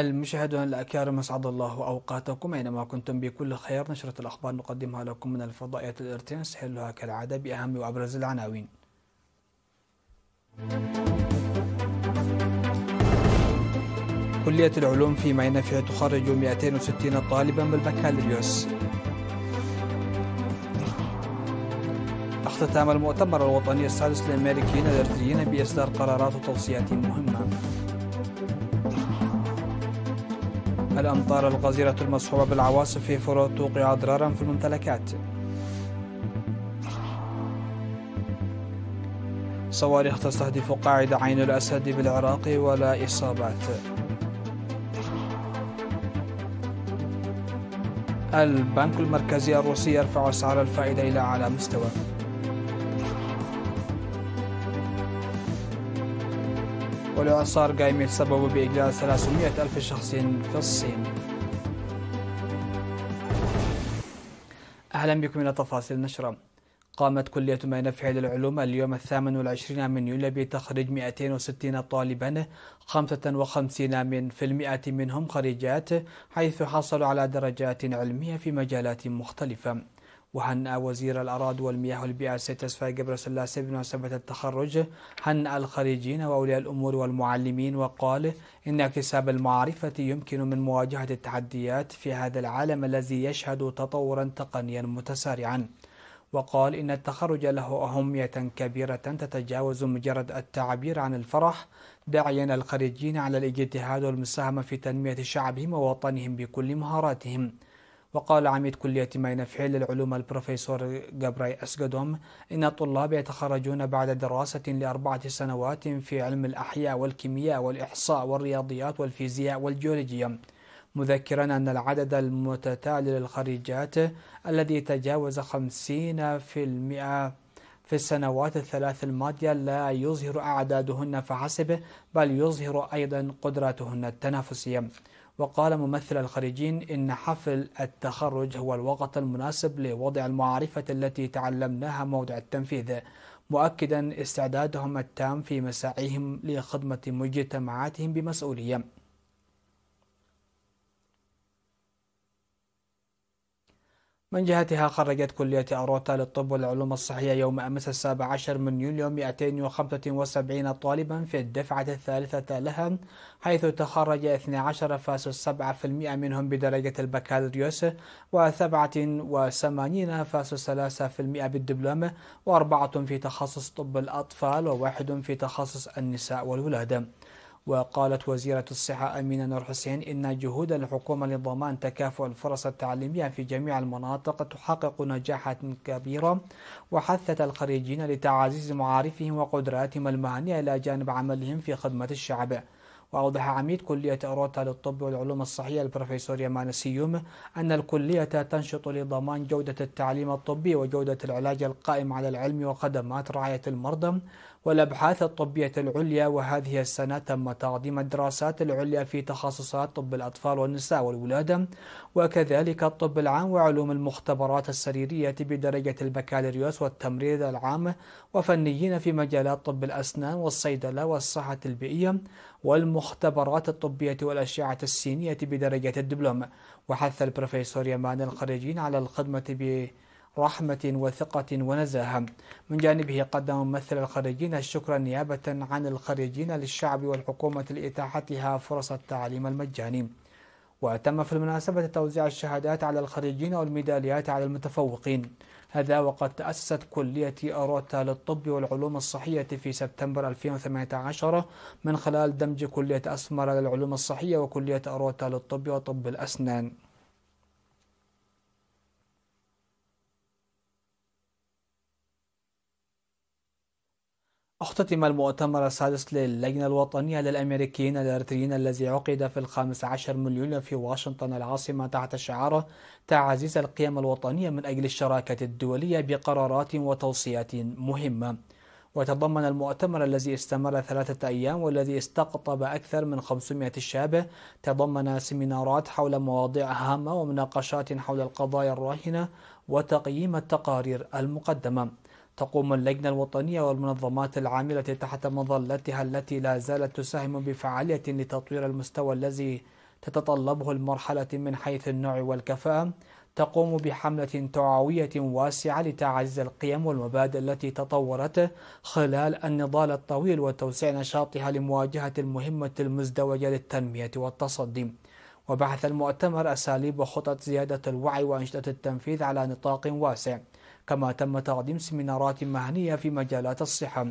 المشاهدون الأكارم أسعد الله أوقاتكم أينما كنتم بكل خير نشرة الأخبار نقدمها لكم من الفضائيات الإرتين نستهلها كالعادة بأهم وأبرز العناوين كلية العلوم في مينفع تخرج 260 طالبا بالبكالوريوس اختتام المؤتمر الوطني السادس للأمريكيين الإرتريين بإصدار قرارات وتوصيات مهمة الأمطار الغزيرة المصحوبة بالعواصف في فروت توقع أضرارا في الممتلكات صواريخ تستهدف قاعدة عين الأسد بالعراق ولا إصابات البنك المركزي الروسي يرفع أسعار الفائدة إلى أعلى مستوى والإعصار قائمة سبب بإجلاء 300 ألف شخص في الصين أهلا بكم إلى تفاصيل النشرة قامت كلية ما ينفع للعلوم اليوم الثامن والعشرين من يوليو بتخريج 260 طالبا 55 من في المئة منهم خريجات حيث حصلوا على درجات علمية في مجالات مختلفة وهنأ وزير الأراضي والمياه والبيئة السيد تسفى جبر سلاسي بمناسبة التخرج هنأ الخريجين وأولياء الأمور والمعلمين وقال إن اكتساب المعرفة يمكن من مواجهة التحديات في هذا العالم الذي يشهد تطورا تقنيا متسارعا وقال إن التخرج له أهمية كبيرة تتجاوز مجرد التعبير عن الفرح داعيا الخريجين على الاجتهاد والمساهمة في تنمية شعبهم ووطنهم بكل مهاراتهم وقال عميد كلية ما ينفعي للعلوم البروفيسور جابراي أسقدوم إن الطلاب يتخرجون بعد دراسة لأربعة سنوات في علم الأحياء والكيمياء والإحصاء والرياضيات والفيزياء والجيولوجيا مذكرا أن العدد المتتالي للخريجات الذي تجاوز 50% في, المئة في السنوات الثلاث الماضية لا يظهر أعدادهن فحسب بل يظهر أيضا قدراتهن التنافسية وقال ممثل الخريجين إن حفل التخرج هو الوقت المناسب لوضع المعارفة التي تعلمناها موضع التنفيذ مؤكدا استعدادهم التام في مساعيهم لخدمة مجتمعاتهم بمسؤولية من جهتها خرجت كلية أروتا للطب والعلوم الصحية يوم أمس السابع عشر من يوليو 275 طالبا في الدفعة الثالثة لها حيث تخرج 12.7% منهم بدرجة البكالوريوس و87.3% بالدبلوم وأربعة في تخصص طب الأطفال وواحد في تخصص النساء والولادة وقالت وزيرة الصحة أمينة نور حسين إن جهود الحكومة لضمان تكافؤ الفرص التعليمية في جميع المناطق تحقق نجاحات كبيرة وحثت الخريجين لتعزيز معارفهم وقدراتهم المهنية إلى جانب عملهم في خدمة الشعب وأوضح عميد كلية أوروتا للطب والعلوم الصحية البروفيسور يمان السيوم أن الكلية تنشط لضمان جودة التعليم الطبي وجودة العلاج القائم على العلم وخدمات رعاية المرضى والأبحاث الطبية العليا وهذه السنة تم تقديم الدراسات العليا في تخصصات طب الأطفال والنساء والولادة وكذلك الطب العام وعلوم المختبرات السريرية بدرجة البكالوريوس والتمريض العام وفنيين في مجالات طب الأسنان والصيدلة والصحة البيئية والمختبرات الطبية والأشعة السينية بدرجة الدبلوم وحث البروفيسور يمان الخريجين على الخدمة برحمة وثقة ونزاهة من جانبه قدم ممثل الخريجين الشكر نيابة عن الخريجين للشعب والحكومة لإتاحتها فرص التعليم المجاني وتم في المناسبة توزيع الشهادات على الخريجين والميداليات على المتفوقين هذا وقد تأسست كلية أروتا للطب والعلوم الصحية في سبتمبر 2018 من خلال دمج كلية أسمر للعلوم الصحية وكلية أروتا للطب وطب الأسنان اختتم المؤتمر السادس للجنة الوطنية للأمريكيين الإريتريين الذي عقد في الخامس عشر من يوليو في واشنطن العاصمة تحت شعار تعزيز القيم الوطنية من أجل الشراكة الدولية بقرارات وتوصيات مهمة وتضمن المؤتمر الذي استمر ثلاثة أيام والذي استقطب أكثر من 500 شابة تضمن سيمينارات حول مواضيع هامة ومناقشات حول القضايا الراهنة وتقييم التقارير المقدمة تقوم اللجنة الوطنية والمنظمات العاملة تحت مظلتها التي لا زالت تساهم بفعالية لتطوير المستوى الذي تتطلبه المرحلة من حيث النوع والكفاءة تقوم بحملة توعوية واسعة لتعزيز القيم والمبادئ التي تطورت خلال النضال الطويل وتوسيع نشاطها لمواجهة المهمة المزدوجة للتنمية والتصدي وبحث المؤتمر أساليب وخطط زيادة الوعي وأنشطة التنفيذ على نطاق واسع كما تم تقديم سيمينارات مهنية في مجالات الصحة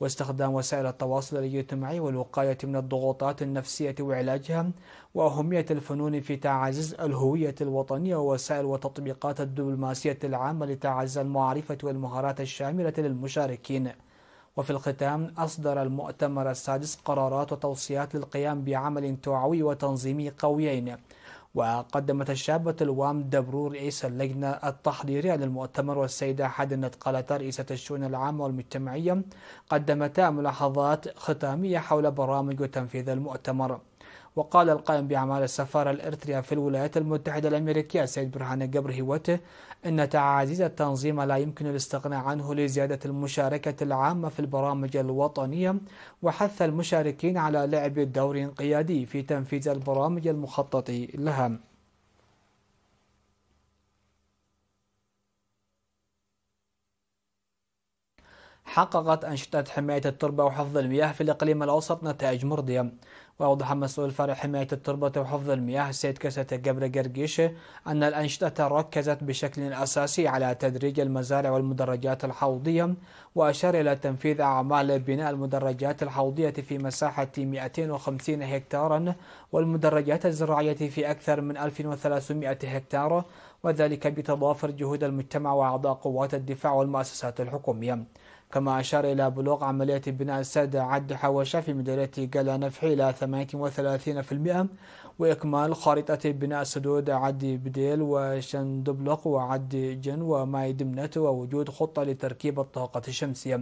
واستخدام وسائل التواصل الاجتماعي والوقاية من الضغوطات النفسية وعلاجها وأهمية الفنون في تعزيز الهوية الوطنية ووسائل وتطبيقات الدبلوماسية العامة لتعزيز المعرفة والمهارات الشاملة للمشاركين وفي الختام أصدر المؤتمر السادس قرارات وتوصيات للقيام بعمل توعوي وتنظيمي قويين وقدمت الشابة الوام دبرور رئيس اللجنة التحضيرية للمؤتمر والسيدة حدنة قلتا رئيسة الشؤون العامة والمجتمعية قدمتا ملاحظات ختامية حول برامج وتنفيذ المؤتمر وقال القائم بأعمال السفارة الإرترية في الولايات المتحدة الأمريكية سيد برهان قبل هوته أن تعازيز التنظيم لا يمكن الاستغناء عنه لزيادة المشاركة العامة في البرامج الوطنية وحث المشاركين على لعب دور قيادي في تنفيذ البرامج المخطط لها حققت أنشطة حماية التربة وحفظ المياه في الإقليم الأوسط نتائج مرضية وأوضح مسؤول فرع حماية التربة وحفظ المياه السيد كساتة جبر جرجيش أن الأنشطة ركزت بشكل أساسي على تدريج المزارع والمدرجات الحوضية وأشار إلى تنفيذ أعمال بناء المدرجات الحوضية في مساحة 250 هكتارا والمدرجات الزراعية في أكثر من 1300 هكتار وذلك بتضافر جهود المجتمع وأعضاء قوات الدفاع والمؤسسات الحكومية كما أشار إلى بلوغ عملية بناء السادة عد حوشة في مديرية جلا نفحي إلى 38% وإكمال خريطة بناء سدود عد بديل وشندبلق وعد جن وماي دمنت ووجود خطة لتركيب الطاقة الشمسية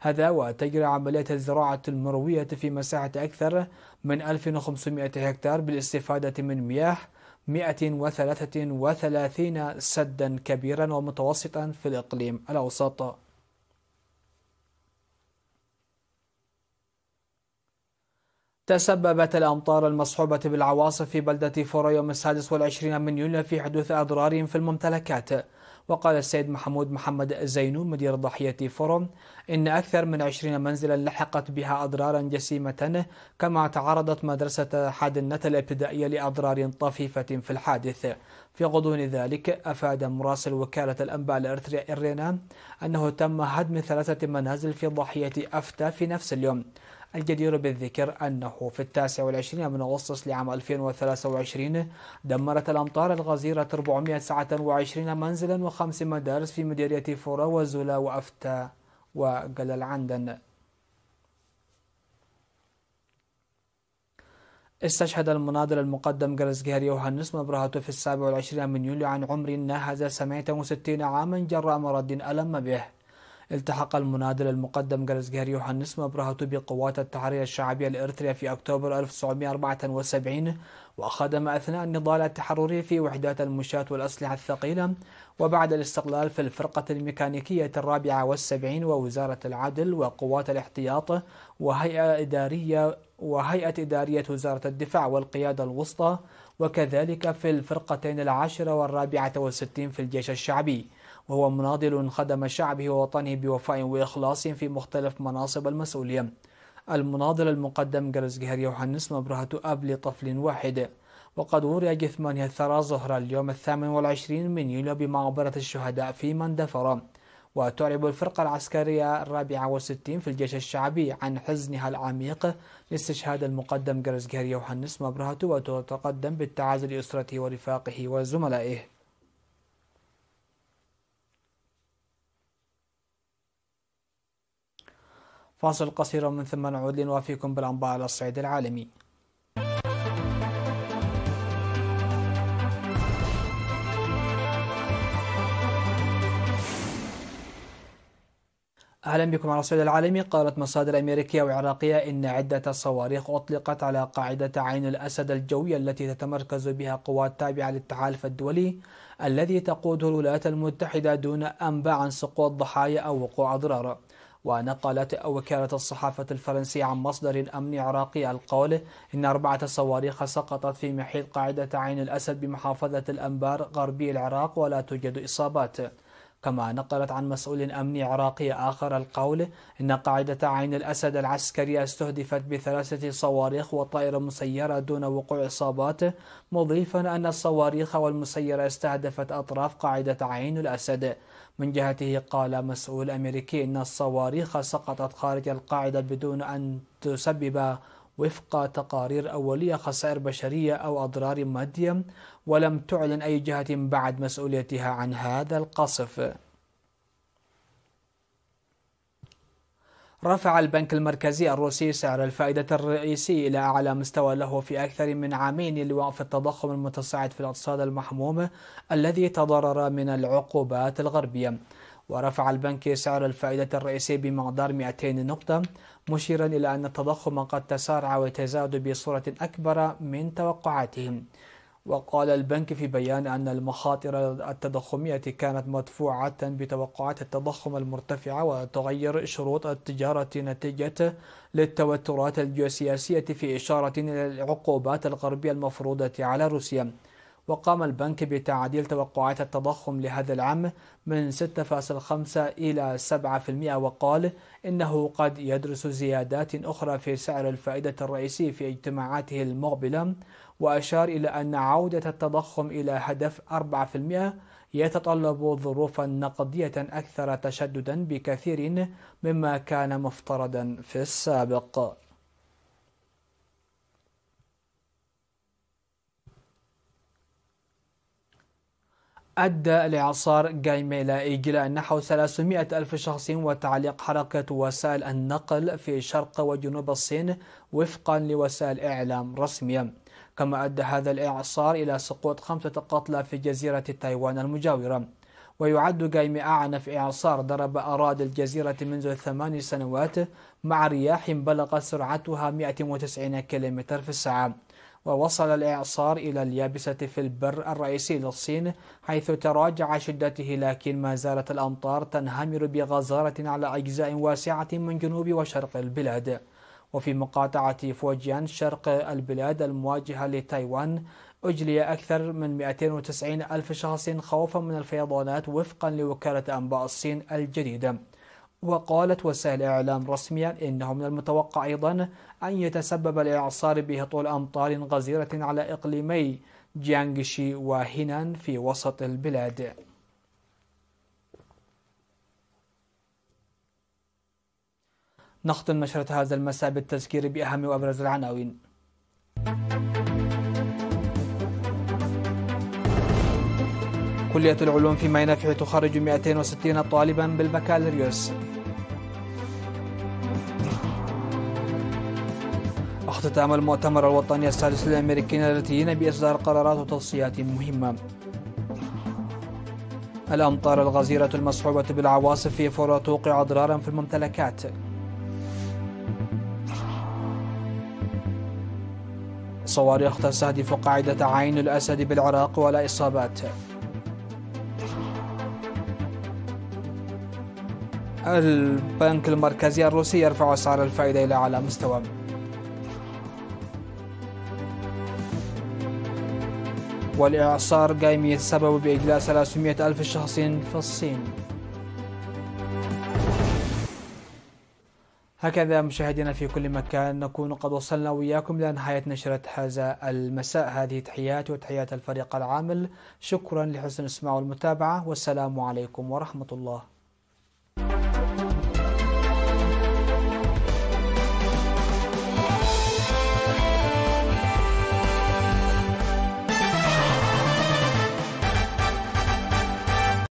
هذا وتجري عملية الزراعة المروية في مساحة أكثر من 1500 هكتار بالاستفادة من مياه 133 سدا كبيرا ومتوسطا في الإقليم الأوسط تسببت الأمطار المصحوبة بالعواصف في بلدة فورا يوم السادس والعشرين من يوليو في حدوث أضرار في الممتلكات وقال السيد محمود محمد زينو مدير ضحية فورم إن أكثر من عشرين منزلا لحقت بها أضرارا جسيمة كما تعرضت مدرسة حاد النت الابتدائية لأضرار طفيفة في الحادث في غضون ذلك أفاد مراسل وكالة الأنباء الأرثرية الإرينا أنه تم هدم ثلاثة منازل في ضحية أفتا في نفس اليوم الجدير بالذكر أنه في التاسع والعشرين من أغسطس لعام 2023 دمرت الأمطار الغزيرة 429 منزلا وخمس مدارس في مديرية فورا وزولا وأفتا وقلل عندن استشهد المناضل المقدم جرزجهر يوهانس مبرهته في السابع والعشرين من يوليو عن عمر ناهز وستين عاما جراء مرض ألم به التحق المنادل المقدم جلزجير يوحنس براهتو بقوات التحرير الشعبية الإرترية في أكتوبر 1974 وخدم أثناء النضال التحرري في وحدات المشاة والأسلحة الثقيلة وبعد الاستقلال في الفرقة الميكانيكية الرابعة والسبعين ووزارة العدل وقوات الاحتياط وهيئة إدارية وهيئة إدارية وزارة الدفاع والقيادة الوسطى وكذلك في الفرقتين العاشرة والرابعة والستين في الجيش الشعبي وهو مناضل خدم شعبه ووطنه بوفاء وإخلاص في مختلف مناصب المسؤولية المناضل المقدم جرز جهر يوحنس مبرهة أب لطفل واحد وقد وري جثمانه الثرى ظهر اليوم الثامن والعشرين من يوليو بمعبرة الشهداء في مندفرة وتعرب الفرقة العسكرية الرابعة والستين في الجيش الشعبي عن حزنها العميق لاستشهاد المقدم جرزجير يوحنس مبرهة وتتقدم بالتعازي لأسرته ورفاقه وزملائه فاصل قصير ومن ثم نعود لنوافيكم بالأنباء على الصعيد العالمي أهلا بكم على الصعيد العالمي قالت مصادر أمريكية وعراقية إن عدة صواريخ أطلقت على قاعدة عين الأسد الجوية التي تتمركز بها قوات تابعة للتحالف الدولي الذي تقوده الولايات المتحدة دون أنباء عن سقوط ضحايا أو وقوع أضرار ونقلت وكالة الصحافة الفرنسية عن مصدر أمني عراقي القول إن أربعة صواريخ سقطت في محيط قاعدة عين الأسد بمحافظة الأنبار غربي العراق ولا توجد إصابات كما نقلت عن مسؤول أمني عراقي آخر القول إن قاعدة عين الأسد العسكرية استهدفت بثلاثة صواريخ وطائرة مسيرة دون وقوع إصابات مضيفا أن الصواريخ والمسيرة استهدفت أطراف قاعدة عين الأسد من جهته قال مسؤول أمريكي إن الصواريخ سقطت خارج القاعدة بدون أن تسبب وفق تقارير أولية خسائر بشرية أو أضرار مادية ولم تعلن أي جهة بعد مسؤوليتها عن هذا القصف رفع البنك المركزي الروسي سعر الفائدة الرئيسي إلى أعلى مستوى له في أكثر من عامين لوقف التضخم المتصاعد في الاقتصاد المحموم الذي تضرر من العقوبات الغربية ورفع البنك سعر الفائدة الرئيسي بمقدار 200 نقطة مشيرا إلى أن التضخم قد تسارع وتزايد بصورة أكبر من توقعاتهم وقال البنك في بيان أن المخاطر التضخمية كانت مدفوعة بتوقعات التضخم المرتفعة وتغير شروط التجارة نتيجة للتوترات الجيوسياسية في إشارة إلى العقوبات الغربية المفروضة على روسيا وقام البنك بتعديل توقعات التضخم لهذا العام من 6.5 إلى 7% وقال إنه قد يدرس زيادات أخرى في سعر الفائدة الرئيسي في اجتماعاته المقبلة وأشار إلى أن عودة التضخم إلى هدف 4% يتطلب ظروفا نقدية أكثر تشددا بكثير مما كان مفترضا في السابق أدى الإعصار جايميلا إلى نحو 300 ألف شخص وتعليق حركة وسائل النقل في شرق وجنوب الصين وفقا لوسائل إعلام رسمية كما أدى هذا الإعصار إلى سقوط خمسة قتلى في جزيرة تايوان المجاورة ويعد جايمي أعنف إعصار ضرب أراضي الجزيرة منذ ثمان سنوات مع رياح بلغت سرعتها 190 كيلومتر في الساعة ووصل الإعصار إلى اليابسة في البر الرئيسي للصين حيث تراجع شدته لكن ما زالت الأمطار تنهمر بغزارة على أجزاء واسعة من جنوب وشرق البلاد وفي مقاطعة فوجيان شرق البلاد المواجهة لتايوان أجلي أكثر من 290 ألف شخص خوفا من الفيضانات وفقا لوكالة أنباء الصين الجديدة وقالت وسائل إعلام رسميا إنه من المتوقع أيضا أن يتسبب الإعصار بهطول أمطار غزيرة على إقليمي جيانغشي وهينان في وسط البلاد نختم نشرة هذا المساء بالتذكير بأهم وأبرز العناوين كلية العلوم في مينفع تخرج 260 طالبا بالبكالوريوس اختتام المؤتمر الوطني السادس للأمريكيين الارتيين بإصدار قرارات وتوصيات مهمة الأمطار الغزيرة المصحوبة بالعواصف في فورا توقع أضرارا في الممتلكات صواريخ تستهدف قاعدة عين الأسد بالعراق ولا إصابات البنك المركزي الروسي يرفع أسعار الفائدة إلى أعلى مستوى والإعصار قايم يتسبب بإجلاء 300 ألف شخص في الصين هكذا مشاهدينا في كل مكان نكون قد وصلنا وياكم إلى نهاية نشرة هذا المساء هذه تحياتي وتحيات الفريق العامل شكرا لحسن السماع والمتابعة والسلام عليكم ورحمة الله